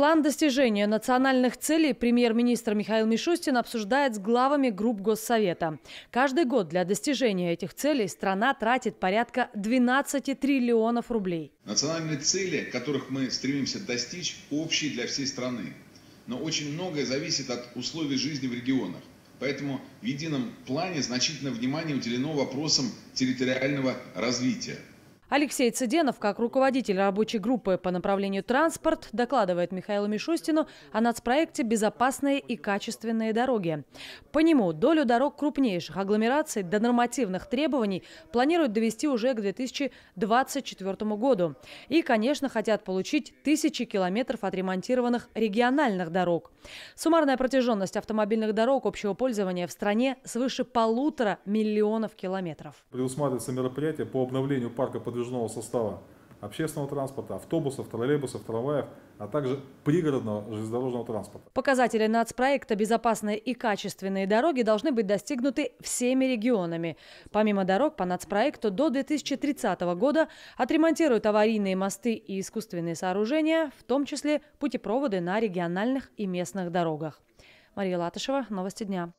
План достижения национальных целей премьер-министр Михаил Мишустин обсуждает с главами групп Госсовета. Каждый год для достижения этих целей страна тратит порядка 12 триллионов рублей. Национальные цели, которых мы стремимся достичь, общие для всей страны. Но очень многое зависит от условий жизни в регионах. Поэтому в едином плане значительно внимание уделено вопросам территориального развития. Алексей Цыденов, как руководитель рабочей группы по направлению транспорт, докладывает Михаилу Мишустину о нацпроекте «Безопасные и качественные дороги». По нему долю дорог крупнейших агломераций до нормативных требований планируют довести уже к 2024 году. И, конечно, хотят получить тысячи километров отремонтированных региональных дорог. Суммарная протяженность автомобильных дорог общего пользования в стране свыше полутора миллионов километров. Предусматривается мероприятие по обновлению парка подвижных подвижного состава общественного транспорта, автобусов, троллейбусов, трамваев, а также пригородного железнодорожного транспорта. Показатели нацпроекта «Безопасные и качественные дороги» должны быть достигнуты всеми регионами. Помимо дорог по нацпроекту до 2030 года отремонтируют аварийные мосты и искусственные сооружения, в том числе путепроводы на региональных и местных дорогах. Мария Латышева, Новости дня.